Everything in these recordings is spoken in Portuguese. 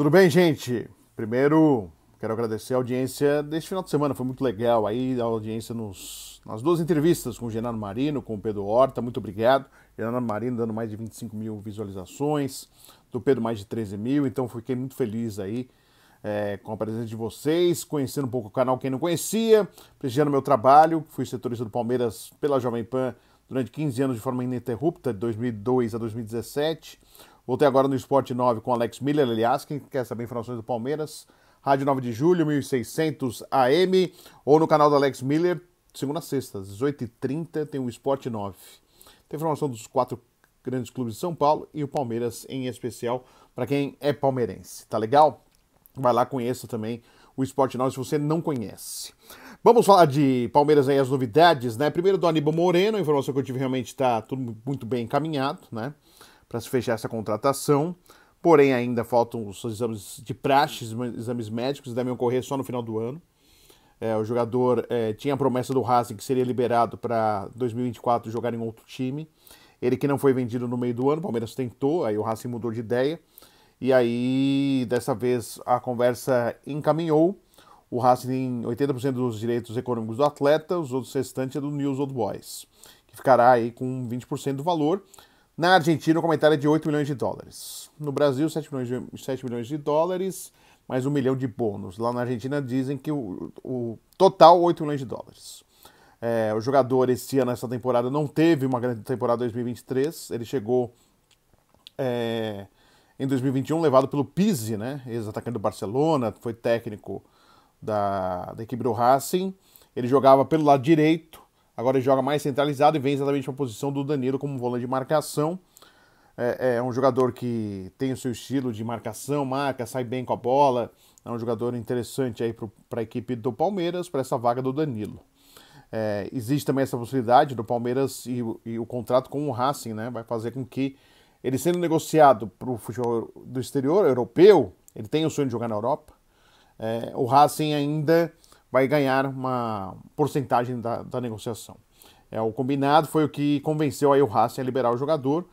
Tudo bem, gente? Primeiro, quero agradecer a audiência deste final de semana, foi muito legal aí, a audiência nos, nas duas entrevistas com o Genaro Marino, com o Pedro Horta, muito obrigado. Genaro Marino dando mais de 25 mil visualizações, do Pedro mais de 13 mil, então fiquei muito feliz aí é, com a presença de vocês, conhecendo um pouco o canal, quem não conhecia, prestigiando meu trabalho, fui setorista do Palmeiras pela Jovem Pan durante 15 anos de forma ininterrupta, de 2002 a 2017. Voltei agora no Esporte 9 com Alex Miller, aliás, quem quer saber informações do Palmeiras, Rádio 9 de Julho, 1600 AM, ou no canal do Alex Miller, segunda a sexta, às 18h30, tem o Esporte 9. Tem informação dos quatro grandes clubes de São Paulo e o Palmeiras em especial, para quem é palmeirense, tá legal? Vai lá, conheça também o Esporte 9 se você não conhece. Vamos falar de Palmeiras aí, as novidades, né? Primeiro do Aníbal Moreno, a informação que eu tive realmente está tudo muito bem encaminhado, né? para se fechar essa contratação. Porém, ainda faltam os exames de praxe, exames médicos, devem ocorrer só no final do ano. É, o jogador é, tinha a promessa do Racing que seria liberado para 2024 jogar em outro time. Ele que não foi vendido no meio do ano, o Palmeiras tentou, aí o Racing mudou de ideia. E aí, dessa vez, a conversa encaminhou. O Racing tem 80% dos direitos econômicos do atleta, os outros restantes é do News Old Boys, que ficará aí com 20% do valor. Na Argentina, o comentário é de 8 milhões de dólares. No Brasil, 7 milhões de, 7 milhões de dólares, mais um milhão de bônus. Lá na Argentina, dizem que o, o total, 8 milhões de dólares. É, o jogador, esse ano, essa temporada, não teve uma grande temporada 2023. Ele chegou é, em 2021, levado pelo Pizzi, né? ex-atacante do Barcelona, foi técnico da, da equipe do Racing. Ele jogava pelo lado direito, Agora ele joga mais centralizado e vem exatamente para a posição do Danilo como volante de marcação. É, é, um jogador que tem o seu estilo de marcação, marca, sai bem com a bola. É um jogador interessante aí para a equipe do Palmeiras, para essa vaga do Danilo. É, existe também essa possibilidade do Palmeiras e, e, o contrato com o Racing, né? Vai fazer com que ele sendo negociado para o futebol do exterior europeu, ele tem o sonho de jogar na Europa. É, o Racing ainda vai ganhar uma porcentagem da, da negociação. É, o combinado foi o que convenceu a Racing a liberar o jogador,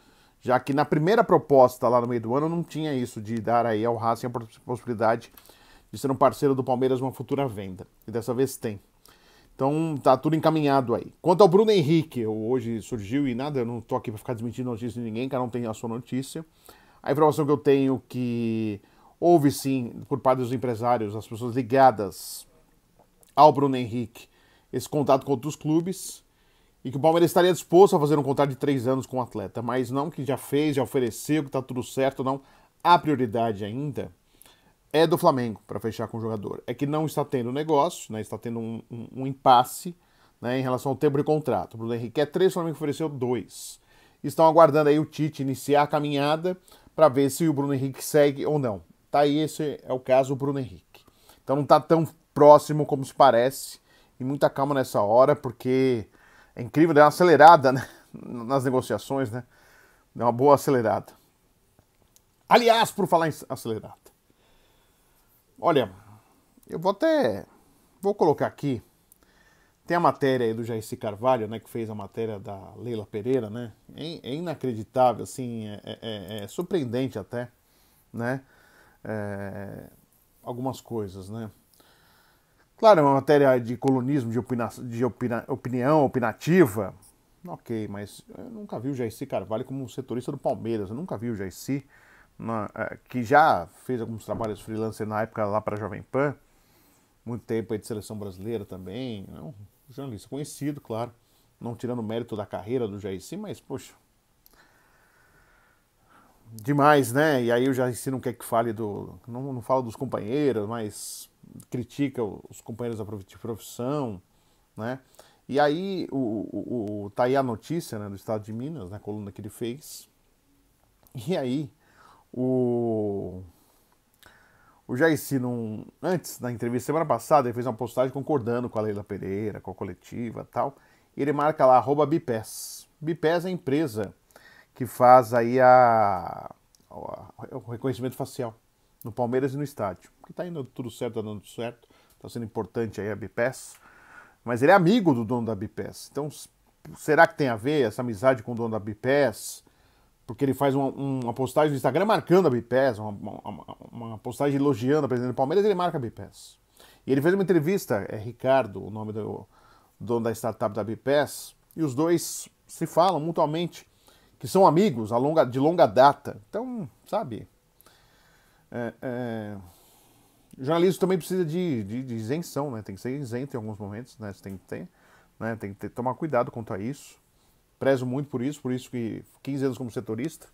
já que na primeira proposta lá no meio do ano não tinha isso de dar aí ao Racing a possibilidade de ser um parceiro do Palmeiras uma futura venda. E dessa vez tem. Então tá tudo encaminhado aí. Quanto ao Bruno Henrique, hoje surgiu e nada, eu não tô aqui para ficar desmentindo notícia de ninguém, cada não tem a sua notícia. A informação que eu tenho que houve sim por parte dos empresários, as pessoas ligadas ao Bruno Henrique esse contato com outros clubes e que o Palmeiras estaria disposto a fazer um contrato de três anos com o atleta, mas não que já fez, já ofereceu, que está tudo certo, não. A prioridade ainda é do Flamengo para fechar com o jogador. É que não está tendo negócio, né? está tendo um, um, um impasse né? em relação ao tempo de contrato. O Bruno Henrique é três, o Flamengo ofereceu dois. Estão aguardando aí o Tite iniciar a caminhada para ver se o Bruno Henrique segue ou não. Tá aí, esse é o caso do Bruno Henrique. Então não está tão próximo como se parece. E muita calma nessa hora, porque é incrível, deu uma acelerada né? nas negociações, né? Deu uma boa acelerada. Aliás, por falar em acelerada. Olha, eu vou até. Vou colocar aqui. Tem a matéria aí do C Carvalho, né? Que fez a matéria da Leila Pereira, né? É, é inacreditável, assim, é, é, é, é surpreendente até, né? É, algumas coisas, né? Claro, é uma matéria de colonismo, de, opina, de opina, opinião opinativa. Ok, mas eu nunca vi o Jair Carvalho como um setorista do Palmeiras. Eu nunca vi o Jair é, que já fez alguns trabalhos freelancer na época lá para a Jovem Pan. Muito tempo aí de seleção brasileira também. É um jornalista conhecido, claro. Não tirando mérito da carreira do Jair mas, poxa, demais, né? E aí eu já ensino o que é que fale do. Não, não falo dos companheiros, mas critica os companheiros de profissão, né? E aí o, o, o, tá aí a notícia né, do estado de Minas, na né, coluna que ele fez. E aí o. O Jairci, num, antes da entrevista, semana passada, ele fez uma postagem concordando com a Leila Pereira, com a coletiva tal. E ele marca lá, arroba Bipes. Bipes é a empresa que faz aí a, a, o reconhecimento facial no Palmeiras e no estádio. Que tá indo tudo certo, tá dando tudo certo, tá sendo importante aí a BPS. Mas ele é amigo do dono da BPS. Então, será que tem a ver essa amizade com o dono da BPS? Porque ele faz uma, uma postagem no Instagram marcando a BPS, uma, uma, uma postagem elogiando a presidente do Palmeiras, ele marca a BPS. E ele fez uma entrevista, é Ricardo, o nome do dono da startup da BPS, e os dois se falam mutuamente que são amigos longa, de longa data. Então, sabe, é, é, jornalismo também precisa de, de, de, isenção, né? Tem que ser isento em alguns momentos, né? Você tem que ter, né? Tem que ter, tomar cuidado quanto a isso. Prezo muito por isso, por isso que 15 anos como setorista,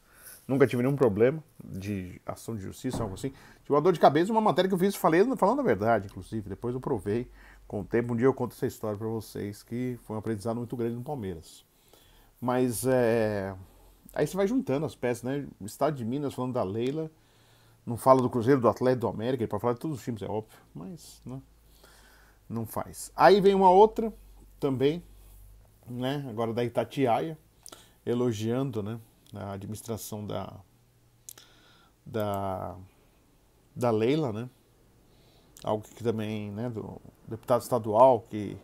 nunca tive nenhum problema de ação de justiça, algo assim. Tive tipo, uma dor de cabeça, uma matéria que eu fiz falei, falando a verdade, inclusive. Depois eu provei com o tempo. Um dia eu conto essa história para vocês, que foi um aprendizado muito grande no Palmeiras. Mas é, Aí você vai juntando as peças, né? O estado de Minas falando da Leila. Não fala do Cruzeiro, do Atlético, do América, para falar de todos os times, é óbvio, mas né? não faz. Aí vem uma outra também, né? Agora da Itatiaia, elogiando, né? A administração da da da Leila, né? Algo que também, né? Do deputado estadual que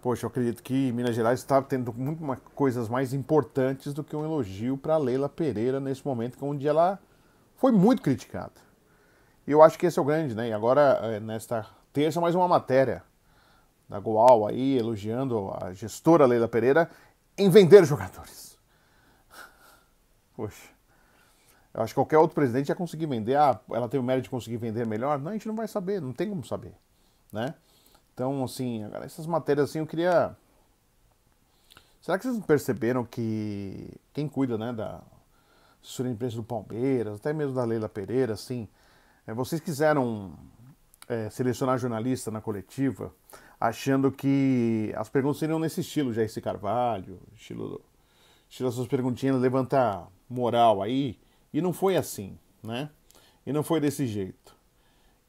Poxa, eu acredito que Minas Gerais está tendo muito coisas mais importantes do que um elogio para Leila Pereira nesse momento, é onde ela foi muito criticada. E eu acho que esse é o grande, né? E agora, eh, nesta terça, mais uma matéria da Goal aí, elogiando a gestora Leila Pereira em vender jogadores. Poxa. Eu acho que qualquer outro presidente ia conseguir vender. Ah, ela tem o mérito de conseguir vender melhor? Não, a gente não vai saber, não tem como saber, né? Então, assim, agora essas matérias assim eu queria. Será que vocês perceberam que quem cuida, né, da assessoria de imprensa do Palmeiras, até mesmo da Leila Pereira, assim, é, vocês quiseram é, selecionar jornalista na coletiva, achando que as perguntas seriam nesse estilo, já esse Carvalho, estilo, estilo essas perguntinhas, levantar moral aí, e não foi assim, né? E não foi desse jeito.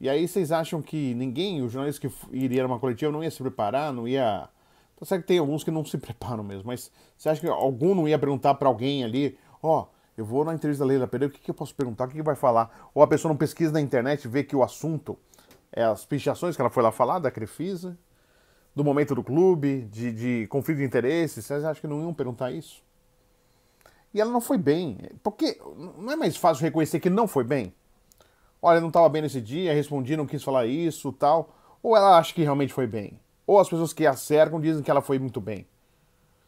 E aí vocês acham que ninguém, os jornalistas que iria uma coletiva, não ia se preparar, não ia. Tá então, sabe que tem alguns que não se preparam mesmo, mas você acha que algum não ia perguntar para alguém ali, ó, oh, eu vou na entrevista da Leila Pereira, o que, que eu posso perguntar, o que, que vai falar? Ou a pessoa não pesquisa na internet, vê que o assunto é as pichações que ela foi lá falar da Crefisa, do momento do clube, de, de conflito de interesses, vocês acham que não iam perguntar isso? E ela não foi bem, porque não é mais fácil reconhecer que não foi bem? olha, não estava bem nesse dia, respondi, não quis falar isso, tal. Ou ela acha que realmente foi bem. Ou as pessoas que a cercam dizem que ela foi muito bem.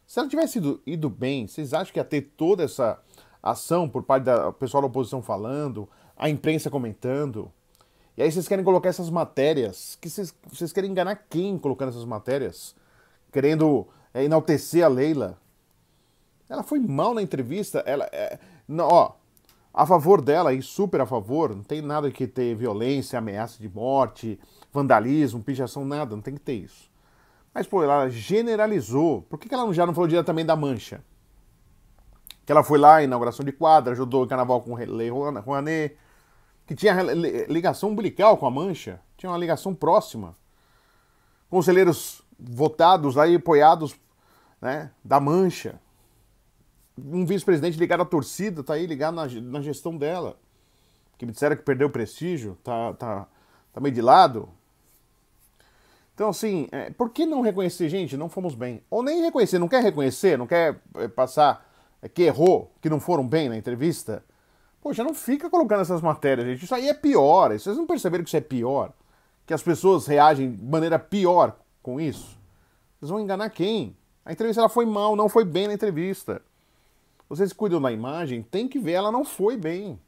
Se ela tivesse ido, ido bem, vocês acham que ia ter toda essa ação por parte do pessoal da oposição falando, a imprensa comentando? E aí vocês querem colocar essas matérias, que vocês, vocês querem enganar quem colocando essas matérias? Querendo é, enaltecer a Leila? Ela foi mal na entrevista, ela... É, não, ó, a favor dela e super a favor, não tem nada que ter violência, ameaça de morte, vandalismo, pijação, nada, não tem que ter isso. Mas, pô, ela generalizou. Por que ela já não falou diretamente da mancha? Que ela foi lá, inauguração de quadra, ajudou o carnaval com o Lei Rouanet, que tinha ligação umbilical com a mancha, tinha uma ligação próxima. Conselheiros votados aí, apoiados né, da mancha um vice-presidente ligado à torcida, tá aí ligado na, na, gestão dela. Que me disseram que perdeu o prestígio, tá, tá, tá meio de lado. Então, assim, é, por que não reconhecer, gente? Não fomos bem. Ou nem reconhecer, não quer reconhecer, não quer é, passar é, que errou, que não foram bem na entrevista. Poxa, não fica colocando essas matérias, gente. Isso aí é pior. Vocês não perceberam que isso é pior? Que as pessoas reagem de maneira pior com isso? Vocês vão enganar quem? A entrevista ela foi mal, não foi bem na entrevista vocês cuidam da imagem, tem que ver, ela não foi bem.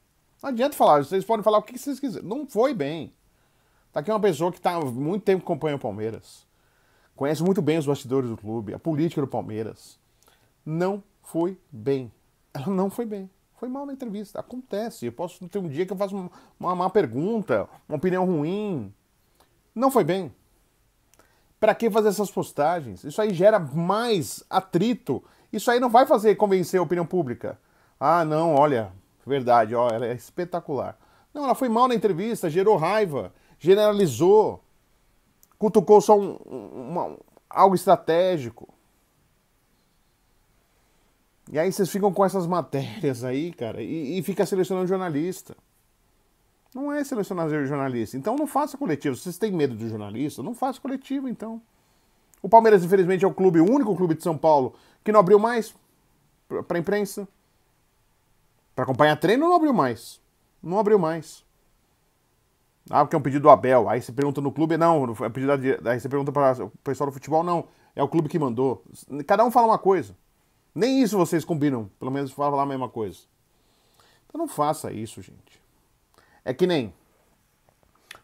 Não adianta falar, vocês podem falar o que vocês quiserem. Não foi bem. Tá aqui uma pessoa que está há muito tempo acompanha o Palmeiras. Conhece muito bem os bastidores do clube, a política do Palmeiras. Não foi bem. Ela não foi bem. Foi mal na entrevista. Acontece. Eu posso ter um dia que eu faço uma má pergunta, uma opinião ruim. Não foi bem. Para que fazer essas postagens? Isso aí gera mais atrito isso aí não vai fazer convencer a opinião pública. Ah, não, olha, verdade, ó, ela é espetacular. Não, ela foi mal na entrevista, gerou raiva, generalizou, cutucou só um, uma, algo estratégico. E aí vocês ficam com essas matérias aí, cara, e, e fica selecionando jornalista. Não é selecionar jornalista. Então não faça coletivo. Se vocês têm medo do jornalista, não faça coletivo, então. O Palmeiras, infelizmente, é o clube, o único clube de São Paulo que não abriu mais para imprensa. Para acompanhar treino, não abriu mais. Não abriu mais. Ah, porque é um pedido do Abel. Aí você pergunta no clube, não, é pedido da, aí você pergunta para o pessoal do futebol, não, é o clube que mandou. Cada um fala uma coisa. Nem isso vocês combinam, pelo menos falam a mesma coisa. Então não faça isso, gente. É que nem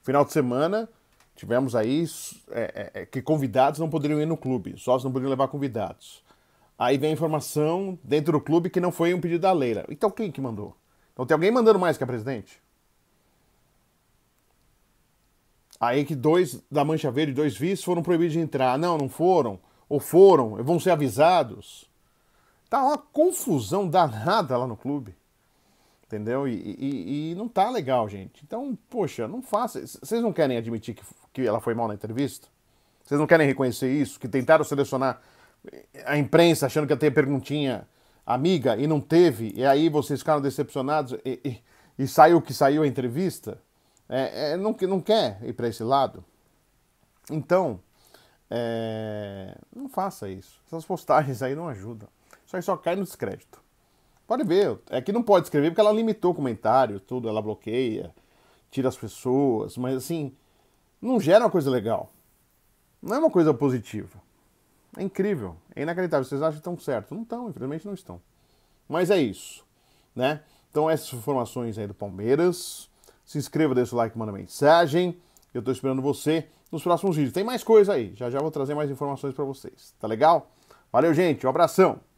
final de semana, Tivemos aí é, é, é, que convidados não poderiam ir no clube, sócios não poderiam levar convidados. Aí vem a informação dentro do clube que não foi um pedido da Leila. Então quem que mandou? Então tem alguém mandando mais que a presidente? Aí que dois da Mancha Verde e dois vice foram proibidos de entrar. Não, não foram. Ou foram, vão ser avisados. Tá uma confusão danada lá no clube. Entendeu? E, e, e não tá legal, gente. Então, poxa, não faça. Vocês não querem admitir que que ela foi mal na entrevista? Vocês não querem reconhecer isso? Que tentaram selecionar a imprensa achando que ia ter perguntinha amiga e não teve, e aí vocês ficaram decepcionados e, e, e saiu o que saiu a entrevista? É, é, não, não quer ir para esse lado? Então, é, não faça isso. Essas postagens aí não ajudam. Isso aí só cai no descrédito. Pode ver, é que não pode escrever porque ela limitou o comentário, tudo, ela bloqueia, tira as pessoas, mas assim, não gera uma coisa legal. Não é uma coisa positiva. É incrível, é inacreditável. Vocês acham que estão certo? Não estão, infelizmente não estão. Mas é isso, né? Então essas informações aí do Palmeiras. Se inscreva, deixa o like, manda mensagem. Eu estou esperando você nos próximos vídeos. Tem mais coisa aí, já já vou trazer mais informações para vocês. Tá legal? Valeu, gente. Um abração.